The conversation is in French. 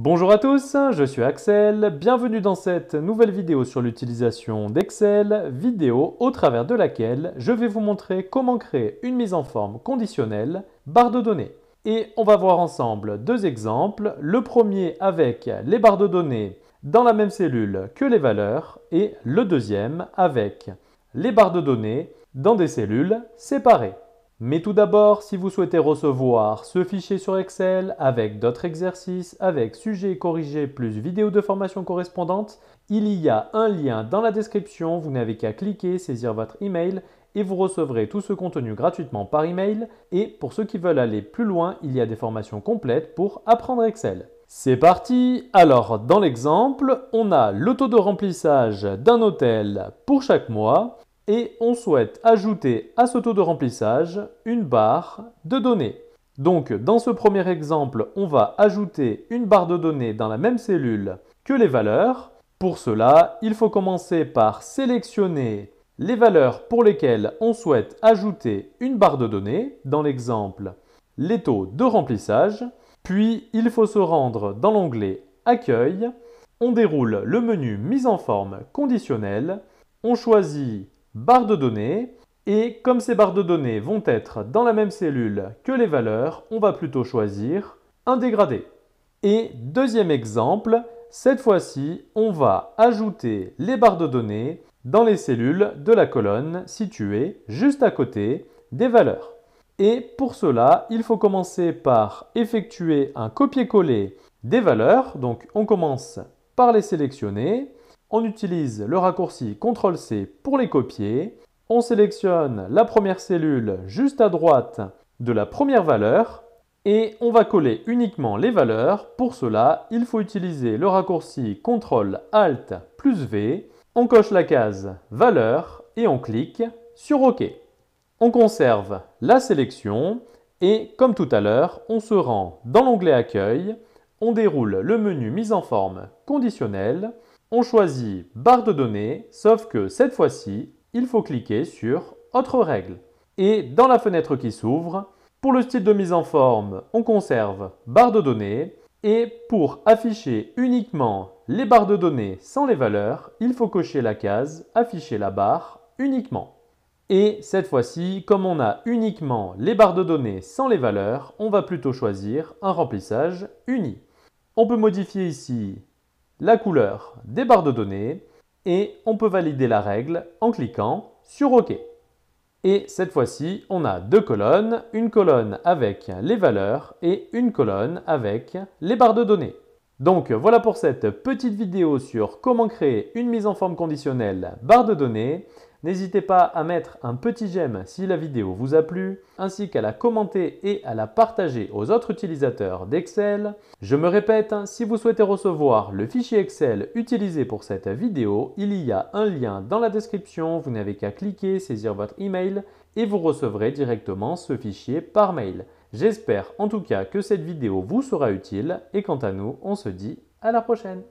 Bonjour à tous, je suis Axel, bienvenue dans cette nouvelle vidéo sur l'utilisation d'Excel, vidéo au travers de laquelle je vais vous montrer comment créer une mise en forme conditionnelle barre de données. Et on va voir ensemble deux exemples, le premier avec les barres de données dans la même cellule que les valeurs et le deuxième avec les barres de données dans des cellules séparées. Mais tout d'abord, si vous souhaitez recevoir ce fichier sur Excel avec d'autres exercices, avec sujets corrigés plus vidéos de formation correspondantes, il y a un lien dans la description, vous n'avez qu'à cliquer, saisir votre email et vous recevrez tout ce contenu gratuitement par email. Et pour ceux qui veulent aller plus loin, il y a des formations complètes pour apprendre Excel. C'est parti Alors, dans l'exemple, on a le taux de remplissage d'un hôtel pour chaque mois et on souhaite ajouter à ce taux de remplissage une barre de données. Donc dans ce premier exemple, on va ajouter une barre de données dans la même cellule que les valeurs. Pour cela, il faut commencer par sélectionner les valeurs pour lesquelles on souhaite ajouter une barre de données, dans l'exemple les taux de remplissage, puis il faut se rendre dans l'onglet Accueil, on déroule le menu Mise en forme conditionnelle, on choisit barres de données. Et comme ces barres de données vont être dans la même cellule que les valeurs, on va plutôt choisir un dégradé. Et deuxième exemple, cette fois-ci, on va ajouter les barres de données dans les cellules de la colonne située juste à côté des valeurs. Et pour cela, il faut commencer par effectuer un copier-coller des valeurs. Donc on commence par les sélectionner on utilise le raccourci CTRL-C pour les copier. On sélectionne la première cellule juste à droite de la première valeur et on va coller uniquement les valeurs. Pour cela, il faut utiliser le raccourci CTRL-ALT plus V. On coche la case Valeur et on clique sur OK. On conserve la sélection et comme tout à l'heure, on se rend dans l'onglet Accueil, on déroule le menu Mise en forme conditionnelle on choisit barre de données, sauf que cette fois-ci, il faut cliquer sur autre règle. Et dans la fenêtre qui s'ouvre, pour le style de mise en forme, on conserve barre de données. Et pour afficher uniquement les barres de données sans les valeurs, il faut cocher la case Afficher la barre uniquement. Et cette fois-ci, comme on a uniquement les barres de données sans les valeurs, on va plutôt choisir un remplissage uni. On peut modifier ici la couleur des barres de données et on peut valider la règle en cliquant sur OK. Et cette fois-ci, on a deux colonnes, une colonne avec les valeurs et une colonne avec les barres de données. Donc voilà pour cette petite vidéo sur comment créer une mise en forme conditionnelle barre de données. N'hésitez pas à mettre un petit j'aime si la vidéo vous a plu, ainsi qu'à la commenter et à la partager aux autres utilisateurs d'Excel. Je me répète, si vous souhaitez recevoir le fichier Excel utilisé pour cette vidéo, il y a un lien dans la description, vous n'avez qu'à cliquer, saisir votre email et vous recevrez directement ce fichier par mail. J'espère en tout cas que cette vidéo vous sera utile et quant à nous, on se dit à la prochaine